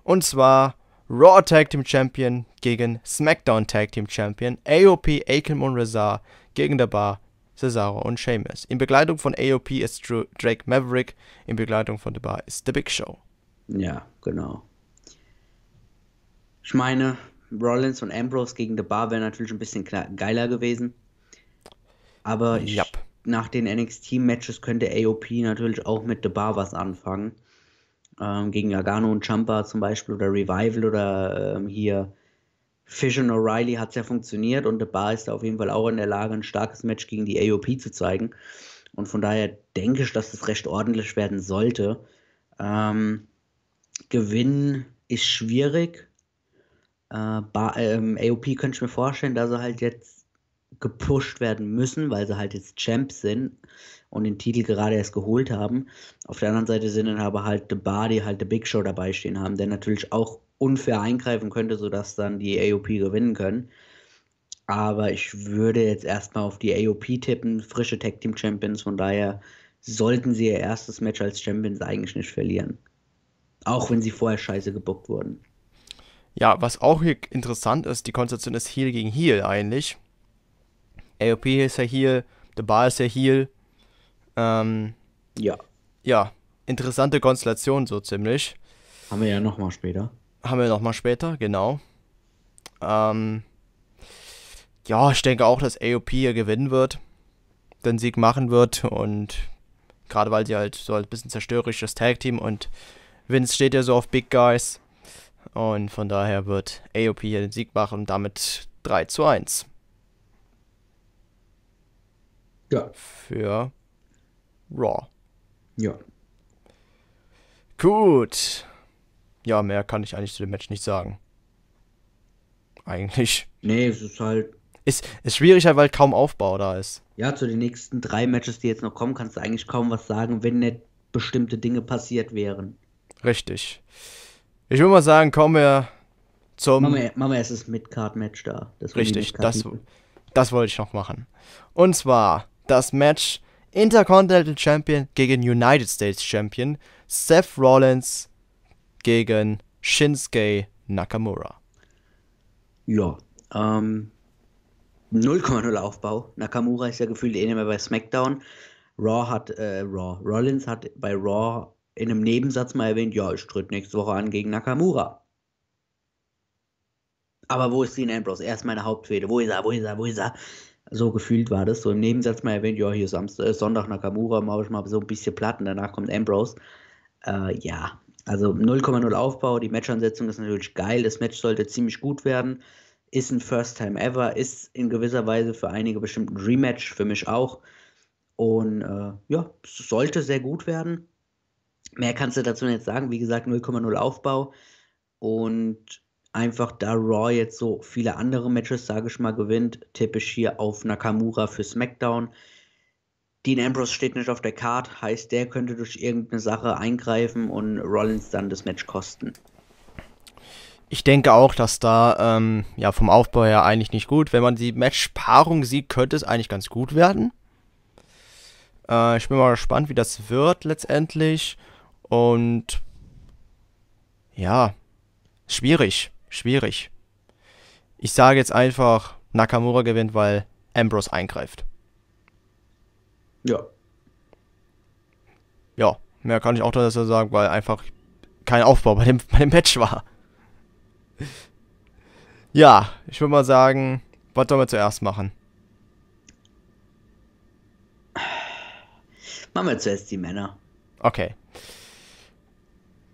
Und zwar Raw Tag Team Champion gegen SmackDown Tag Team Champion AOP, Akam und Razar gegen der Bar Cesaro und Sheamus. In Begleitung von AOP ist Drake Maverick, in Begleitung von der Bar ist The Big Show. Ja, genau. Ich meine, Rollins und Ambrose gegen The Bar wäre natürlich ein bisschen geiler gewesen. Aber ich yep nach den NXT-Matches könnte AOP natürlich auch mit The Bar was anfangen. Ähm, gegen Gargano und Champa zum Beispiel oder Revival oder ähm, hier Fish und O'Reilly hat es ja funktioniert und The Bar ist auf jeden Fall auch in der Lage, ein starkes Match gegen die AOP zu zeigen. Und von daher denke ich, dass es das recht ordentlich werden sollte. Ähm, Gewinnen ist schwierig. Äh, Bar, ähm, AOP könnte ich mir vorstellen, dass er halt jetzt gepusht werden müssen, weil sie halt jetzt Champs sind und den Titel gerade erst geholt haben. Auf der anderen Seite sind dann aber halt The Bar, die halt The Big Show dabei stehen haben, der natürlich auch unfair eingreifen könnte, sodass dann die AOP gewinnen können. Aber ich würde jetzt erstmal auf die AOP tippen, frische Tag Team Champions, von daher sollten sie ihr erstes Match als Champions eigentlich nicht verlieren. Auch wenn sie vorher scheiße gebuckt wurden. Ja, was auch hier interessant ist, die Konstellation ist Heel gegen Heel eigentlich. AOP ist ja hier, der Bar ist ja hier. Ähm, ja. Ja, interessante Konstellation so ziemlich. Haben wir ja nochmal später. Haben wir nochmal später, genau. Ähm, ja, ich denke auch, dass AOP hier gewinnen wird, den Sieg machen wird und gerade weil sie halt so ein bisschen zerstörerisch das Tag Team und Vince steht ja so auf Big Guys und von daher wird AOP hier den Sieg machen und damit 3 zu 1. Ja. Für Raw. Ja. Gut. Ja, mehr kann ich eigentlich zu dem Match nicht sagen. Eigentlich. Nee, es ist halt. Ist, ist schwierig, halt, weil kaum Aufbau da ist. Ja, zu den nächsten drei Matches, die jetzt noch kommen, kannst du eigentlich kaum was sagen, wenn nicht bestimmte Dinge passiert wären. Richtig. Ich würde mal sagen, kommen wir zum. Machen wir, machen wir erst das Midcard-Match da. Das Richtig, das, das wollte ich noch machen. Und zwar das Match Intercontinental Champion gegen United States Champion Seth Rollins gegen Shinsuke Nakamura. Ja, ähm, 0,0 Aufbau. Nakamura ist ja gefühlt eh nicht mehr bei SmackDown. Raw hat, äh, Raw, Rollins hat bei Raw in einem Nebensatz mal erwähnt, ja, ich tritt nächste Woche an gegen Nakamura. Aber wo ist Dean Ambrose? Er ist meine Hauptfehde. Wo ist er? Wo ist er? Wo ist er? So gefühlt war das. So im Nebensatz mal erwähnt, ja, hier Samstag, äh, Sonntag Nakamura, mache ich mal so ein bisschen Platten, danach kommt Ambrose. Äh, ja, also 0,0 Aufbau, die Matchansetzung ist natürlich geil. Das Match sollte ziemlich gut werden. Ist ein First Time Ever, ist in gewisser Weise für einige bestimmt ein Rematch, für mich auch. Und äh, ja, sollte sehr gut werden. Mehr kannst du dazu nicht sagen. Wie gesagt, 0,0 Aufbau. Und einfach da Raw jetzt so viele andere Matches, sage ich mal, gewinnt, tippe ich hier auf Nakamura für SmackDown. Dean Ambrose steht nicht auf der Card, heißt, der könnte durch irgendeine Sache eingreifen und Rollins dann das Match kosten. Ich denke auch, dass da ähm, ja vom Aufbau her eigentlich nicht gut. Wenn man die Matchpaarung sieht, könnte es eigentlich ganz gut werden. Äh, ich bin mal gespannt, wie das wird letztendlich. Und ja, schwierig schwierig. Ich sage jetzt einfach, Nakamura gewinnt, weil Ambrose eingreift. Ja. Ja, mehr kann ich auch dazu sagen, weil einfach kein Aufbau bei dem, bei dem Match war. Ja, ich würde mal sagen, was sollen wir zuerst machen? Machen wir zuerst die Männer. Okay.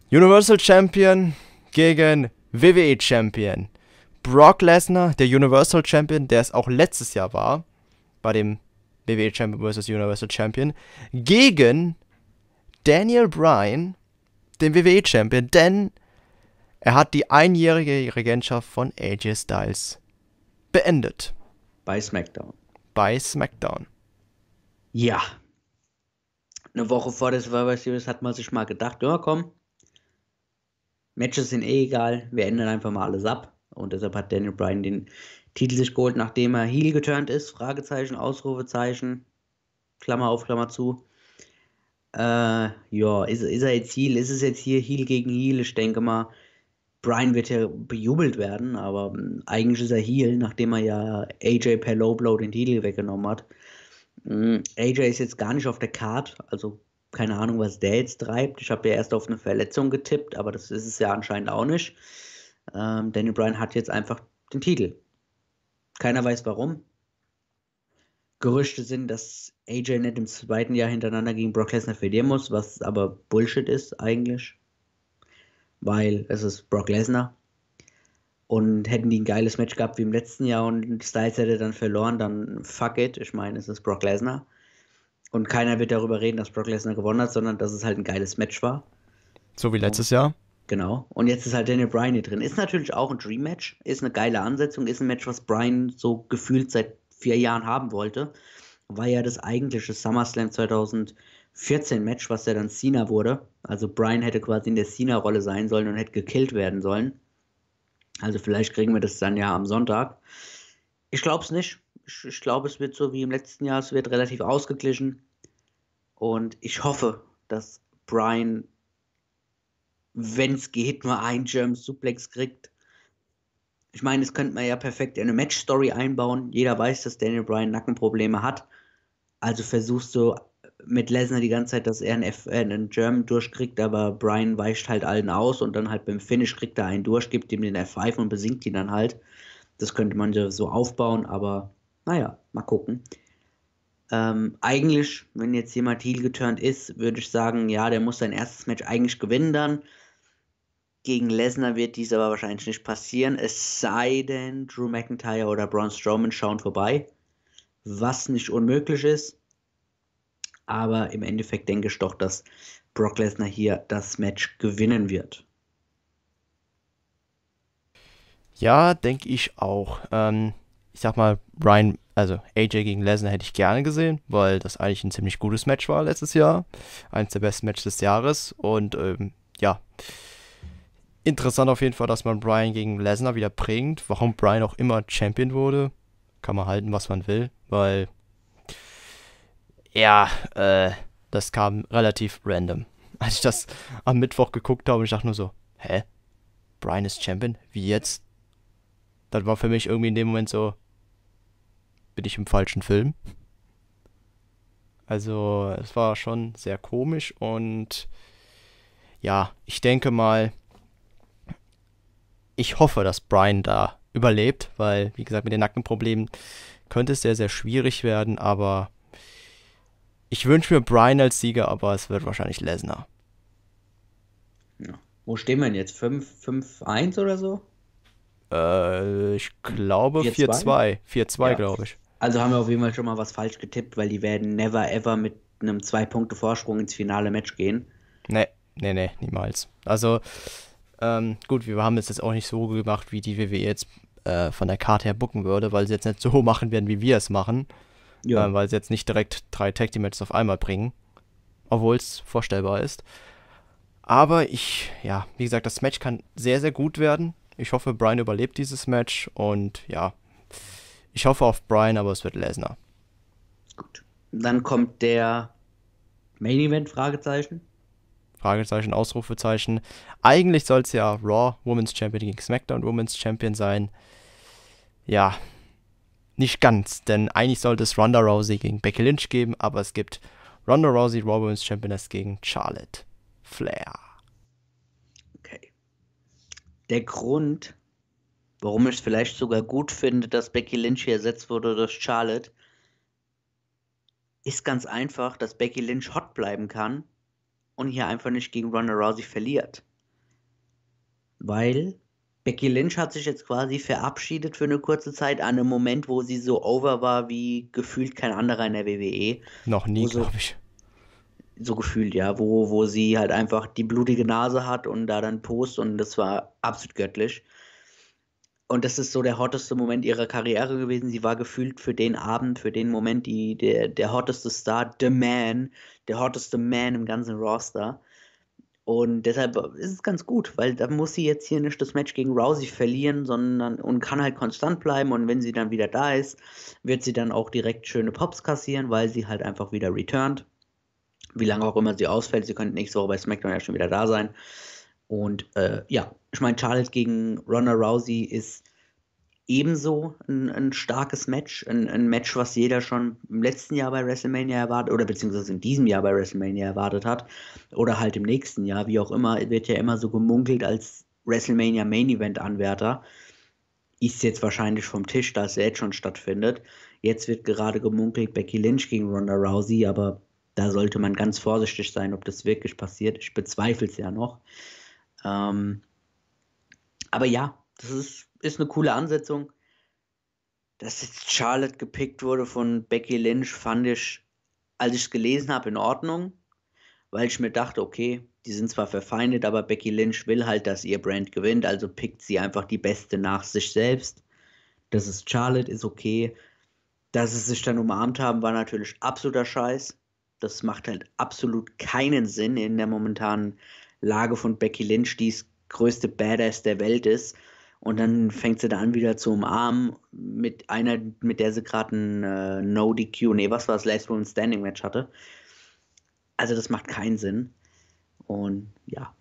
Universal Champion gegen WWE Champion. Brock Lesnar, der Universal Champion, der es auch letztes Jahr war, bei dem WWE Champion vs. Universal Champion, gegen Daniel Bryan, den WWE Champion, denn er hat die einjährige Regentschaft von AJ Styles beendet. Bei SmackDown. Bei SmackDown. Ja. Eine Woche vor der Survivor Series hat man sich mal gedacht, ja komm, Matches sind eh egal, wir ändern einfach mal alles ab. Und deshalb hat Daniel Bryan den Titel sich geholt, nachdem er Heel geturnt ist. Fragezeichen, Ausrufezeichen, Klammer auf, Klammer zu. Äh, ja, ist, ist er jetzt Heel? Ist es jetzt hier Heel gegen Heel? Ich denke mal, Bryan wird ja bejubelt werden, aber hm, eigentlich ist er Heel, nachdem er ja AJ per Low Blow den Titel weggenommen hat. Hm, AJ ist jetzt gar nicht auf der Card, also keine Ahnung, was der jetzt treibt. Ich habe ja erst auf eine Verletzung getippt, aber das ist es ja anscheinend auch nicht. Ähm, Daniel Bryan hat jetzt einfach den Titel. Keiner weiß warum. Gerüchte sind, dass AJ nicht im zweiten Jahr hintereinander gegen Brock Lesnar verlieren muss, was aber Bullshit ist eigentlich. Weil es ist Brock Lesnar. Und hätten die ein geiles Match gehabt wie im letzten Jahr und Styles hätte dann verloren, dann fuck it. Ich meine, es ist Brock Lesnar. Und keiner wird darüber reden, dass Brock Lesnar gewonnen hat, sondern dass es halt ein geiles Match war. So wie letztes Jahr. Genau. Und jetzt ist halt Daniel Bryan hier drin. Ist natürlich auch ein Dream-Match, ist eine geile Ansetzung, ist ein Match, was Bryan so gefühlt seit vier Jahren haben wollte. War ja das eigentliche SummerSlam 2014-Match, was ja dann Cena wurde. Also Bryan hätte quasi in der Cena-Rolle sein sollen und hätte gekillt werden sollen. Also vielleicht kriegen wir das dann ja am Sonntag. Ich glaube es nicht. Ich, ich glaube, es wird so wie im letzten Jahr, es wird relativ ausgeglichen. Und ich hoffe, dass Brian, wenn es geht, mal einen German Suplex kriegt. Ich meine, das könnte man ja perfekt in eine Match-Story einbauen. Jeder weiß, dass Daniel Bryan Nackenprobleme hat. Also versuchst du mit Lesnar die ganze Zeit, dass er einen, F äh, einen German durchkriegt, aber Brian weicht halt allen aus und dann halt beim Finish kriegt er einen durch, gibt ihm den F5 und besingt ihn dann halt. Das könnte man ja so aufbauen, aber naja, mal gucken. Ähm, eigentlich, wenn jetzt jemand Heal geturnt ist, würde ich sagen, ja, der muss sein erstes Match eigentlich gewinnen dann. Gegen Lesnar wird dies aber wahrscheinlich nicht passieren, es sei denn, Drew McIntyre oder Braun Strowman schauen vorbei, was nicht unmöglich ist. Aber im Endeffekt denke ich doch, dass Brock Lesnar hier das Match gewinnen wird. Ja, denke ich auch. Ähm, ich sag mal, Ryan, also AJ gegen Lesnar hätte ich gerne gesehen, weil das eigentlich ein ziemlich gutes Match war letztes Jahr. Eines der besten Matches des Jahres. Und ähm, ja, interessant auf jeden Fall, dass man Brian gegen Lesnar wieder bringt. Warum Brian auch immer Champion wurde, kann man halten, was man will, weil ja, äh, das kam relativ random. Als ich das am Mittwoch geguckt habe, ich dachte nur so, hä? Brian ist Champion? Wie jetzt? dann war für mich irgendwie in dem Moment so, bin ich im falschen Film? Also es war schon sehr komisch und ja, ich denke mal, ich hoffe, dass Brian da überlebt, weil, wie gesagt, mit den Nackenproblemen könnte es sehr, sehr schwierig werden, aber ich wünsche mir Brian als Sieger, aber es wird wahrscheinlich Lesnar. Ja. Wo stehen wir denn jetzt? 5-1 oder so? Äh, ich glaube 4-2. 4-2, ja. glaube ich. Also haben wir auf jeden Fall schon mal was falsch getippt, weil die werden never ever mit einem Zwei-Punkte-Vorsprung ins finale Match gehen. Nee, nee, nee, niemals. Also, ähm, gut, wir haben es jetzt auch nicht so gemacht, wie die WWE jetzt äh, von der Karte her bucken würde, weil sie jetzt nicht so machen werden, wie wir es machen. Ja. Äh, weil sie jetzt nicht direkt drei Tag Team Matches auf einmal bringen. Obwohl es vorstellbar ist. Aber ich, ja, wie gesagt, das Match kann sehr, sehr gut werden. Ich hoffe, Brian überlebt dieses Match und ja, ich hoffe auf Brian, aber es wird Lesnar. Gut. Dann kommt der Main Event Fragezeichen. Fragezeichen, Ausrufezeichen. Eigentlich soll es ja Raw Women's Champion gegen SmackDown Women's Champion sein. Ja, nicht ganz, denn eigentlich sollte es Ronda Rousey gegen Becky Lynch geben, aber es gibt Ronda Rousey Raw Women's Championess gegen Charlotte Flair der Grund, warum ich es vielleicht sogar gut finde, dass Becky Lynch ersetzt wurde durch Charlotte, ist ganz einfach, dass Becky Lynch hot bleiben kann und hier einfach nicht gegen Ronda Rousey verliert. Weil Becky Lynch hat sich jetzt quasi verabschiedet für eine kurze Zeit an einem Moment, wo sie so over war wie gefühlt kein anderer in der WWE. Noch nie, so, glaube ich so gefühlt, ja, wo, wo sie halt einfach die blutige Nase hat und da dann post und das war absolut göttlich. Und das ist so der hotteste Moment ihrer Karriere gewesen. Sie war gefühlt für den Abend, für den Moment die, der, der hotteste Star, The Man, der hotteste Man im ganzen Roster. Und deshalb ist es ganz gut, weil da muss sie jetzt hier nicht das Match gegen Rousey verlieren, sondern und kann halt konstant bleiben. Und wenn sie dann wieder da ist, wird sie dann auch direkt schöne Pops kassieren, weil sie halt einfach wieder returnt wie lange auch immer sie ausfällt. Sie könnte nächste Woche bei SmackDown ja schon wieder da sein. Und äh, ja, ich meine, Charlotte gegen Ronda Rousey ist ebenso ein, ein starkes Match. Ein, ein, Match, was jeder schon im letzten Jahr bei WrestleMania erwartet oder beziehungsweise in diesem Jahr bei WrestleMania erwartet hat. Oder halt im nächsten Jahr, wie auch immer, wird ja immer so gemunkelt als WrestleMania Main Event Anwärter. Ist jetzt wahrscheinlich vom Tisch, da es jetzt schon stattfindet. Jetzt wird gerade gemunkelt Becky Lynch gegen Ronda Rousey, aber da sollte man ganz vorsichtig sein, ob das wirklich passiert. Ich bezweifle es ja noch. Ähm, aber ja, das ist, ist eine coole Ansetzung. Dass jetzt Charlotte gepickt wurde von Becky Lynch, fand ich, als ich es gelesen habe, in Ordnung, weil ich mir dachte, okay, die sind zwar verfeindet, aber Becky Lynch will halt, dass ihr Brand gewinnt, also pickt sie einfach die Beste nach sich selbst. Das ist Charlotte, ist okay. Dass sie sich dann umarmt haben, war natürlich absoluter Scheiß. Das macht halt absolut keinen Sinn in der momentanen Lage von Becky Lynch, die das größte Badass der Welt ist. Und dann fängt sie da an, wieder zu umarmen mit einer, mit der sie gerade ein äh, No-DQ, nee, was war das, Last Woman Standing Match hatte. Also das macht keinen Sinn. Und ja,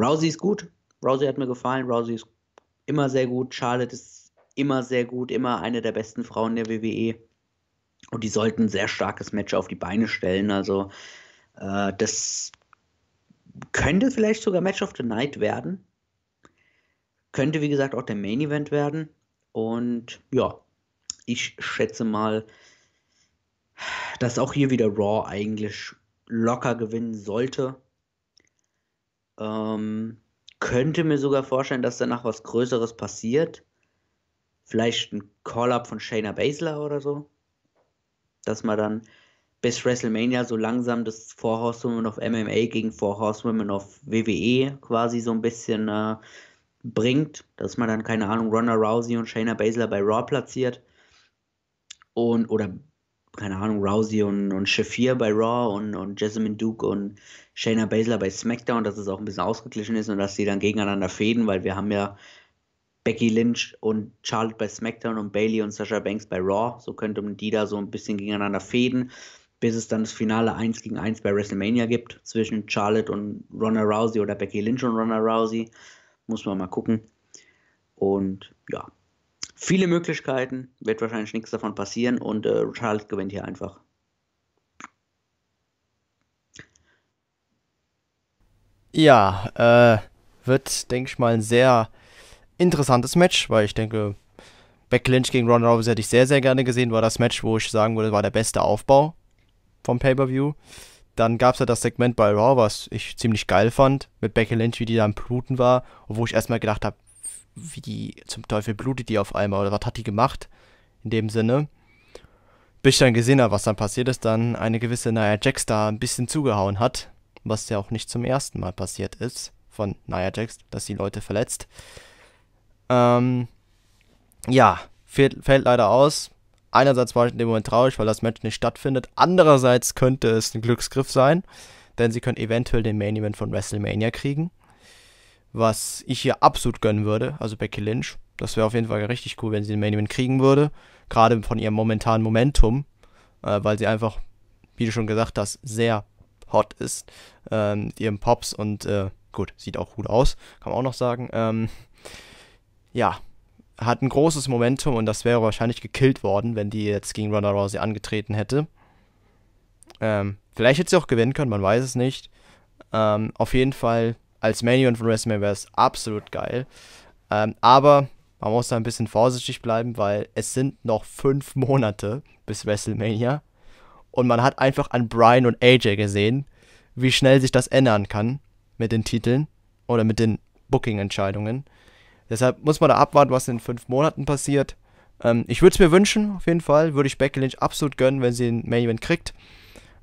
Rousey ist gut. Rousey hat mir gefallen. Rousey ist immer sehr gut. Charlotte ist immer sehr gut, immer eine der besten Frauen der WWE. Und die sollten ein sehr starkes Match auf die Beine stellen. Also äh, das könnte vielleicht sogar Match of the Night werden. Könnte, wie gesagt, auch der Main Event werden. Und ja, ich schätze mal, dass auch hier wieder Raw eigentlich locker gewinnen sollte. Ähm, könnte mir sogar vorstellen, dass danach was Größeres passiert. Vielleicht ein Call-up von Shayna Baszler oder so dass man dann bis WrestleMania so langsam das Four Horsewomen of MMA gegen Four Horsewomen of WWE quasi so ein bisschen äh, bringt, dass man dann, keine Ahnung, Ronda Rousey und Shayna Baszler bei Raw platziert und oder keine Ahnung, Rousey und, und Shafir bei Raw und, und Jasmine Duke und Shayna Baszler bei SmackDown, dass es auch ein bisschen ausgeglichen ist und dass sie dann gegeneinander fäden, weil wir haben ja Becky Lynch und Charlotte bei SmackDown und Bailey und Sasha Banks bei Raw. So könnte man die da so ein bisschen gegeneinander fäden, bis es dann das Finale 1 gegen 1 bei WrestleMania gibt zwischen Charlotte und Ronda Rousey oder Becky Lynch und Ronda Rousey. Muss man mal gucken. Und ja, viele Möglichkeiten, wird wahrscheinlich nichts davon passieren und äh, Charlotte gewinnt hier einfach. Ja, äh, wird, denke ich mal, ein sehr interessantes Match, weil ich denke, Beck Lynch gegen Ronda Rousey hätte ich sehr, sehr gerne gesehen. War das Match, wo ich sagen würde, war der beste Aufbau vom Pay-Per-View. Dann gab es ja das Segment bei Raw, was ich ziemlich geil fand, mit Becky Lynch, wie die da am Bluten war. Und wo ich erstmal gedacht habe, wie die zum Teufel blutet die auf einmal oder was hat die gemacht? In dem Sinne. Bis ich dann gesehen habe, was dann passiert ist, dann eine gewisse Nia Jax da ein bisschen zugehauen hat. Was ja auch nicht zum ersten Mal passiert ist von Nia Jax, dass sie Leute verletzt. Ähm, ja, fällt, fällt leider aus. Einerseits war ich in dem Moment traurig, weil das Match nicht stattfindet. Andererseits könnte es ein Glücksgriff sein, denn sie können eventuell den Main Event von WrestleMania kriegen. Was ich hier absolut gönnen würde, also Becky Lynch. Das wäre auf jeden Fall richtig cool, wenn sie den Main Event kriegen würde. Gerade von ihrem momentanen Momentum, äh, weil sie einfach, wie du schon gesagt hast, sehr hot ist. Äh, mit ihrem Pops und äh, gut, sieht auch gut aus, kann man auch noch sagen. Ähm, ja, hat ein großes Momentum und das wäre wahrscheinlich gekillt worden, wenn die jetzt gegen Ronda Rousey angetreten hätte. Ähm, vielleicht hätte sie auch gewinnen können, man weiß es nicht. Ähm, auf jeden Fall als Main Event von WrestleMania wäre es absolut geil. Ähm, aber man muss da ein bisschen vorsichtig bleiben, weil es sind noch fünf Monate bis WrestleMania. Und man hat einfach an Brian und AJ gesehen, wie schnell sich das ändern kann mit den Titeln oder mit den Booking-Entscheidungen. Deshalb muss man da abwarten, was in fünf Monaten passiert. Ähm, ich würde es mir wünschen, auf jeden Fall. Würde ich Becky Lynch absolut gönnen, wenn sie den Main Event kriegt.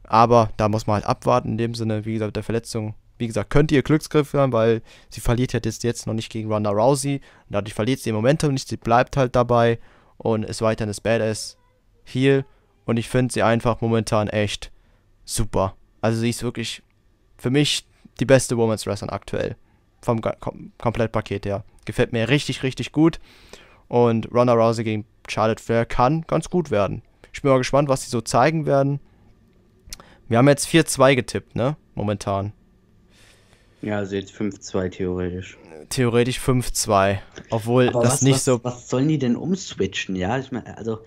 Aber da muss man halt abwarten, in dem Sinne, wie gesagt, mit der Verletzung. Wie gesagt, könnte ihr Glücksgriff werden, weil sie verliert ja halt jetzt, jetzt noch nicht gegen Ronda Rousey. Dadurch verliert sie im Momentum nicht, sie bleibt halt dabei und ist weiterhin das Badass Heel. Und ich finde sie einfach momentan echt super. Also sie ist wirklich für mich die beste Women's Wrestlerin aktuell. Vom Kom Komplettpaket her. Gefällt mir richtig, richtig gut. Und Ronda Rousey gegen Charlotte Flair kann ganz gut werden. Ich bin mal gespannt, was sie so zeigen werden. Wir haben jetzt 4-2 getippt, ne? Momentan. Ja, also jetzt 5-2 theoretisch. Theoretisch 5-2. Obwohl Aber das was, nicht was, so. Was sollen die denn umswitchen, ja? Ich meine, also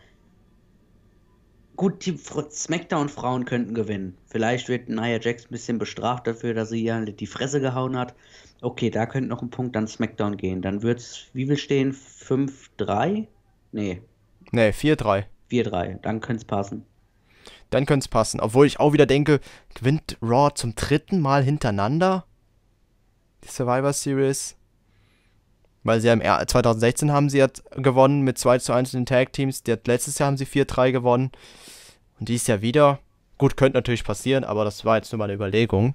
Gut, die SmackDown Frauen könnten gewinnen. Vielleicht wird Nia Jax ein bisschen bestraft dafür, dass sie ihr die Fresse gehauen hat. Okay, da könnte noch ein Punkt an SmackDown gehen. Dann wird es, wie will stehen? 5-3? Nee. Nee, 4-3. 4-3, dann könnte es passen. Dann könnte es passen. Obwohl ich auch wieder denke, gewinnt Raw zum dritten Mal hintereinander? Die Survivor Series weil sie haben 2016 haben sie jetzt gewonnen mit 2 zu 1 in den Tag Teams. Letztes Jahr haben sie 4-3 gewonnen. Und dies Jahr wieder. Gut, könnte natürlich passieren, aber das war jetzt nur meine Überlegung.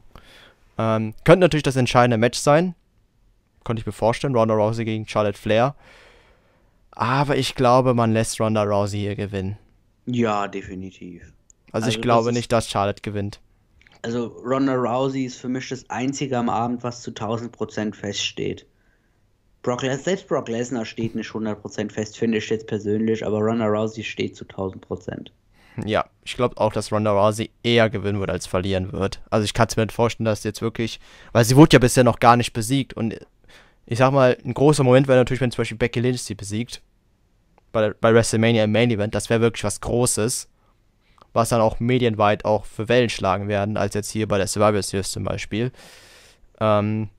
Ähm, könnte natürlich das entscheidende Match sein. Konnte ich mir vorstellen. Ronda Rousey gegen Charlotte Flair. Aber ich glaube, man lässt Ronda Rousey hier gewinnen. Ja, definitiv. Also, also ich glaube das nicht, dass Charlotte gewinnt. Also Ronda Rousey ist für mich das einzige am Abend, was zu 1000% feststeht. Brock Les selbst Brock Lesnar steht nicht 100% fest, finde ich jetzt persönlich, aber Ronda Rousey steht zu 1000%. Ja, ich glaube auch, dass Ronda Rousey eher gewinnen wird, als verlieren wird. Also ich kann es mir nicht vorstellen, dass jetzt wirklich, weil sie wurde ja bisher noch gar nicht besiegt und ich sag mal, ein großer Moment wäre natürlich, wenn zum Beispiel Becky Lynch sie besiegt. Bei, bei WrestleMania im Main Event, das wäre wirklich was Großes, was dann auch medienweit auch für Wellen schlagen werden, als jetzt hier bei der Survivor Series zum Beispiel. Ähm,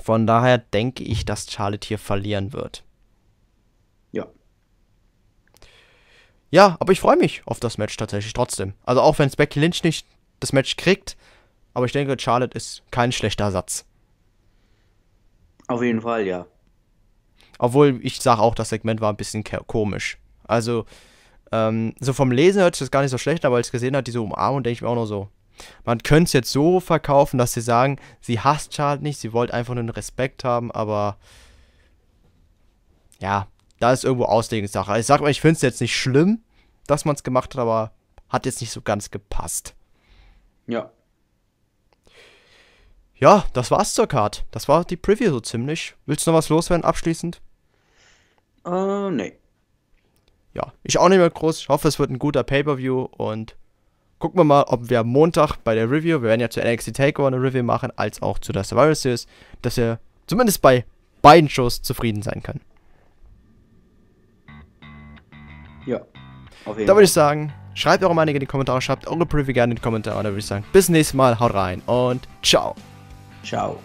von daher denke ich, dass Charlotte hier verlieren wird. Ja. Ja, aber ich freue mich auf das Match tatsächlich trotzdem. Also auch wenn Becky Lynch nicht das Match kriegt, aber ich denke, Charlotte ist kein schlechter Satz. Auf jeden Fall, ja. Obwohl ich sage auch, das Segment war ein bisschen komisch. Also, ähm, so vom Lesen hört sich das gar nicht so schlecht, aber als ich gesehen hat, diese Umarmung, denke ich mir auch nur so, man könnte es jetzt so verkaufen, dass sie sagen, sie hasst Charlotte nicht, sie wollte einfach nur den Respekt haben, aber ja, da ist irgendwo Auslegungssache. Also ich sag mal, ich finde es jetzt nicht schlimm, dass man es gemacht hat, aber hat jetzt nicht so ganz gepasst. Ja. Ja, das war's zur Card. Das war die Preview so ziemlich. Willst du noch was loswerden abschließend? Äh, uh, nee. Ja, ich auch nicht mehr groß. Ich hoffe, es wird ein guter Pay-Per-View und gucken wir mal, ob wir am Montag bei der Review, wir werden ja zu NXT Takeover eine Review machen, als auch zu der Survivor Series, dass wir zumindest bei beiden Shows zufrieden sein können. Ja. Auf jeden da würde ich sagen, schreibt eure Meinung in die Kommentare, schreibt eure Preview gerne in die Kommentare. Da würde ich sagen, bis nächstes Mal, haut rein und ciao. Ciao.